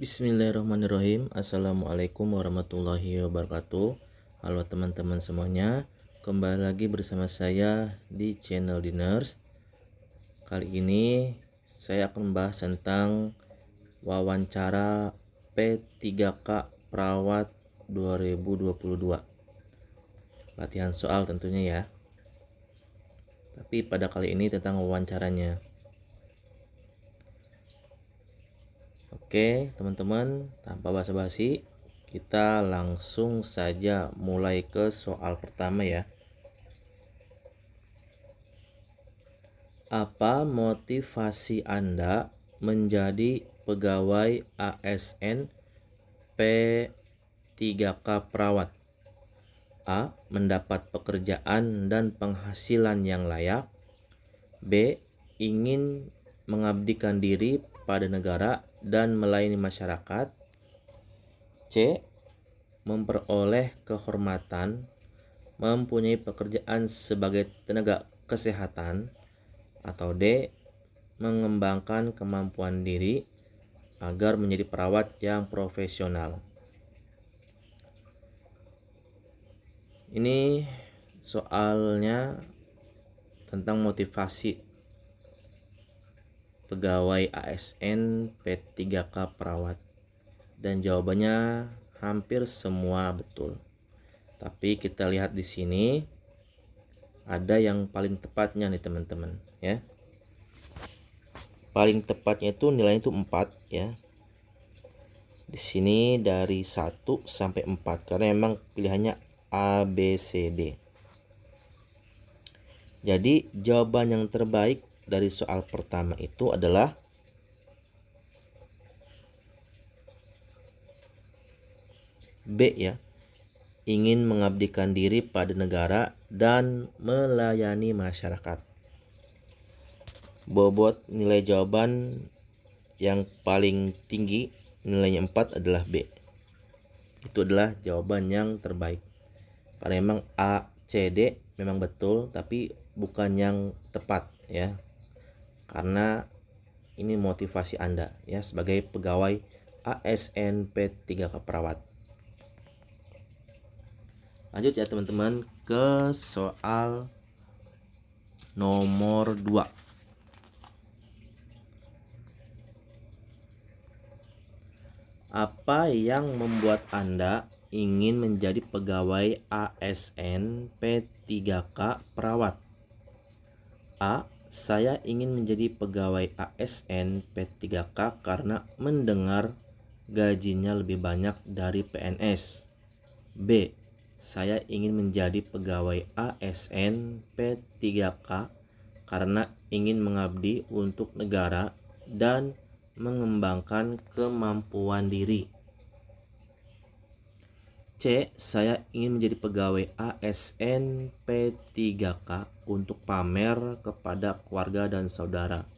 Bismillahirrahmanirrahim Assalamualaikum warahmatullahi wabarakatuh Halo teman-teman semuanya Kembali lagi bersama saya di channel Diners Kali ini saya akan membahas tentang Wawancara P3K Perawat 2022 Latihan soal tentunya ya Tapi pada kali ini tentang wawancaranya Oke, teman-teman, tanpa basa-basi, kita langsung saja mulai ke soal pertama ya. Apa motivasi Anda menjadi pegawai ASN P3K perawat? A. Mendapat pekerjaan dan penghasilan yang layak. B. Ingin mengabdikan diri pada negara dan melayani masyarakat. C. Memperoleh kehormatan, mempunyai pekerjaan sebagai tenaga kesehatan, atau D. Mengembangkan kemampuan diri agar menjadi perawat yang profesional. Ini soalnya tentang motivasi pegawai ASN P3K perawat. Dan jawabannya hampir semua betul. Tapi kita lihat di sini ada yang paling tepatnya nih teman-teman ya. Paling tepatnya itu nilainya itu 4 ya. Di sini dari 1 sampai 4 karena memang pilihannya A B C D. Jadi jawaban yang terbaik dari soal pertama itu adalah B ya. Ingin mengabdikan diri pada negara dan melayani masyarakat. Bobot nilai jawaban yang paling tinggi nilainya 4 adalah B. Itu adalah jawaban yang terbaik. Karena memang A, C, D memang betul tapi bukan yang tepat ya karena ini motivasi Anda ya sebagai pegawai ASN P3K Perawat. Lanjut ya teman-teman ke soal nomor 2. Apa yang membuat Anda ingin menjadi pegawai ASN P3K perawat? A saya ingin menjadi pegawai ASN P3K karena mendengar gajinya lebih banyak dari PNS. B. Saya ingin menjadi pegawai ASN P3K karena ingin mengabdi untuk negara dan mengembangkan kemampuan diri. C. Saya ingin menjadi pegawai ASN P3K untuk pamer kepada keluarga dan saudara.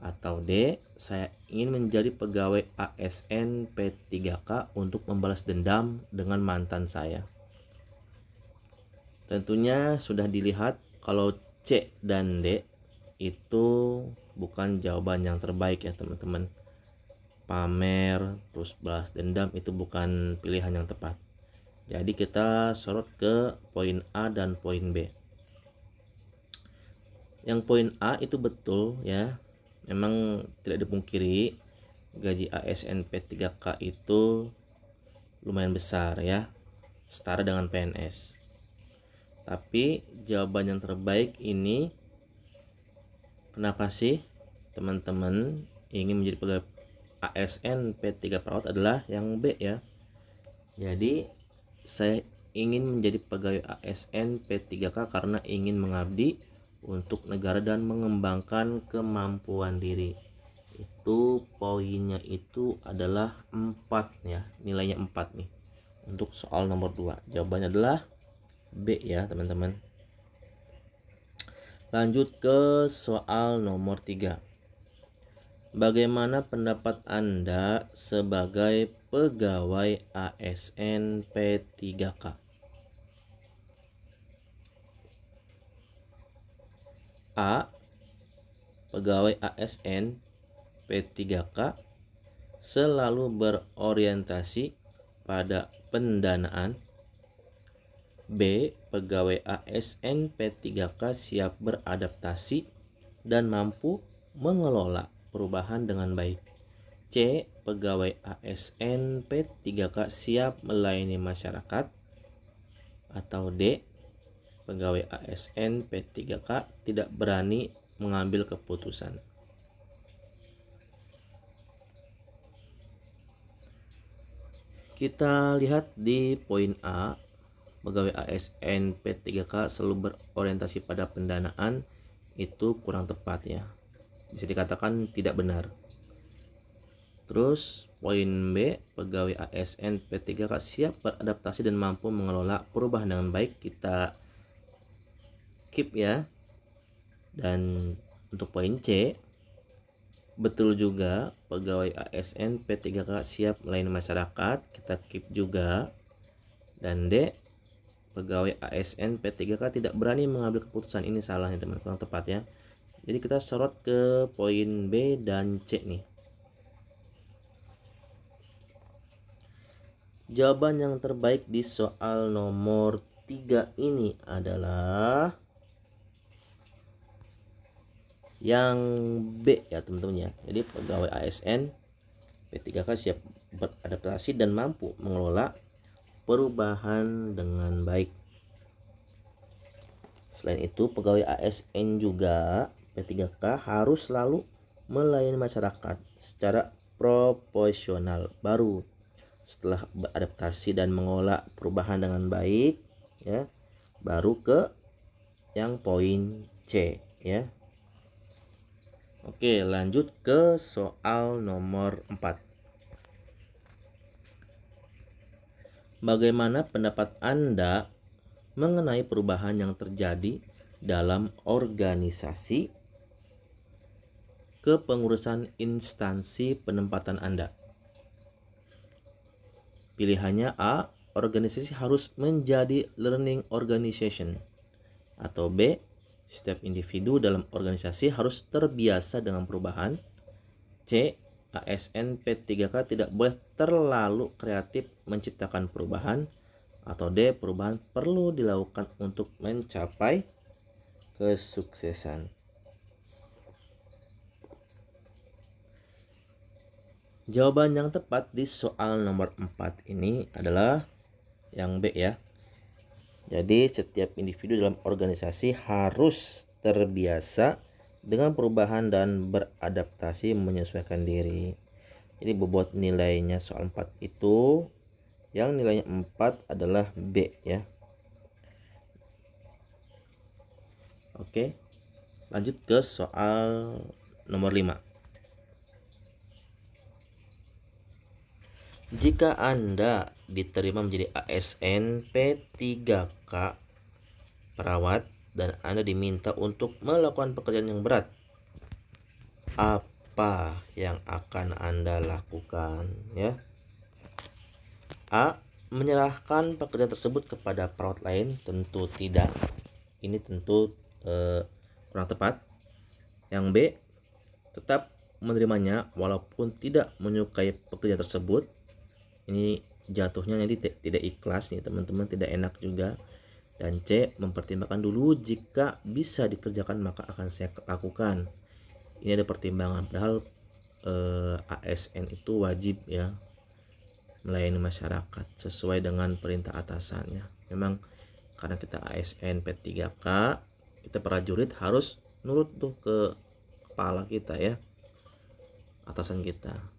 Atau D. Saya ingin menjadi pegawai ASN P3K untuk membalas dendam dengan mantan saya. Tentunya sudah dilihat kalau C dan D itu bukan jawaban yang terbaik ya teman-teman. Pamer terus balas dendam itu bukan pilihan yang tepat jadi kita sorot ke poin A dan poin B yang poin A itu betul ya memang tidak dipungkiri gaji ASN P3K itu lumayan besar ya setara dengan PNS tapi jawaban yang terbaik ini kenapa sih teman-teman ingin menjadi pegawai ASN P3 perawat adalah yang B ya. Jadi saya ingin menjadi pegawai ASN P3K karena ingin mengabdi untuk negara dan mengembangkan kemampuan diri itu poinnya itu adalah 4 ya nilainya 4 nih untuk soal nomor 2 jawabannya adalah B ya teman-teman lanjut ke soal nomor 3 Bagaimana pendapat Anda sebagai pegawai ASN P3K? A. Pegawai ASN P3K selalu berorientasi pada pendanaan. B. Pegawai ASN P3K siap beradaptasi dan mampu mengelola perubahan dengan baik. C. Pegawai ASN P3K siap melayani masyarakat atau D. Pegawai ASN P3K tidak berani mengambil keputusan. Kita lihat di poin A, pegawai ASN P3K selalu berorientasi pada pendanaan itu kurang tepat ya bisa dikatakan tidak benar. Terus poin B, pegawai ASN P3K siap beradaptasi dan mampu mengelola perubahan dengan baik. Kita keep ya. Dan untuk poin C, betul juga pegawai ASN P3K siap melayani masyarakat. Kita keep juga. Dan D, pegawai ASN P3K tidak berani mengambil keputusan ini salahnya teman teman tepat ya jadi kita sorot ke poin B dan C nih jawaban yang terbaik di soal nomor 3 ini adalah yang B ya teman-teman ya jadi pegawai ASN P3K kan siap beradaptasi dan mampu mengelola perubahan dengan baik Selain itu, pegawai ASN juga P3K harus selalu melayani masyarakat secara proporsional baru setelah beradaptasi dan mengolah perubahan dengan baik ya baru ke yang poin C ya Oke lanjut ke soal nomor 4 Bagaimana pendapat Anda mengenai perubahan yang terjadi dalam organisasi kepengurusan instansi penempatan Anda. Pilihannya A, organisasi harus menjadi learning organization atau B, setiap individu dalam organisasi harus terbiasa dengan perubahan. C, ASN P3K tidak boleh terlalu kreatif menciptakan perubahan atau D, perubahan perlu dilakukan untuk mencapai kesuksesan. Jawaban yang tepat di soal nomor 4 ini adalah yang B ya. Jadi setiap individu dalam organisasi harus terbiasa dengan perubahan dan beradaptasi menyesuaikan diri. Jadi bobot nilainya soal 4 itu yang nilainya 4 adalah B ya. Oke. Lanjut ke soal nomor 5. Jika Anda diterima menjadi ASN P3K perawat dan Anda diminta untuk melakukan pekerjaan yang berat, apa yang akan Anda lakukan ya? A. Menyerahkan pekerjaan tersebut kepada perawat lain tentu tidak. Ini tentu eh, kurang tepat. Yang B, tetap menerimanya walaupun tidak menyukai pekerjaan tersebut ini jatuhnya nanti tidak ikhlas nih teman-teman tidak enak juga dan C mempertimbangkan dulu jika bisa dikerjakan maka akan saya lakukan ini ada pertimbangan padahal eh, ASN itu wajib ya melayani masyarakat sesuai dengan perintah atasannya memang karena kita ASN P3K kita prajurit harus nurut tuh ke kepala kita ya atasan kita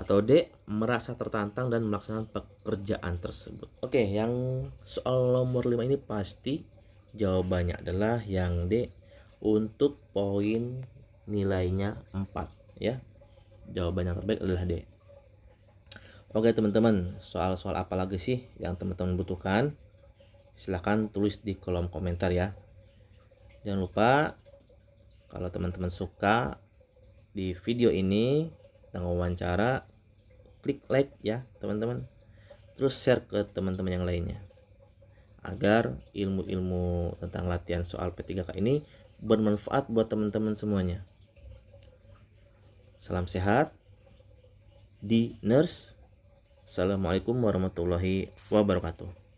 atau D merasa tertantang dan melaksanakan pekerjaan tersebut. Oke, yang soal nomor 5 ini pasti jawabannya adalah yang D untuk poin nilainya 4 ya. Jawaban yang terbaik adalah D. Oke, teman-teman, soal-soal apa lagi sih yang teman-teman butuhkan? Silahkan tulis di kolom komentar ya. Jangan lupa kalau teman-teman suka di video ini dan wawancara klik like ya teman-teman terus share ke teman-teman yang lainnya agar ilmu-ilmu tentang latihan soal P3K ini bermanfaat buat teman-teman semuanya salam sehat di nurse assalamualaikum warahmatullahi wabarakatuh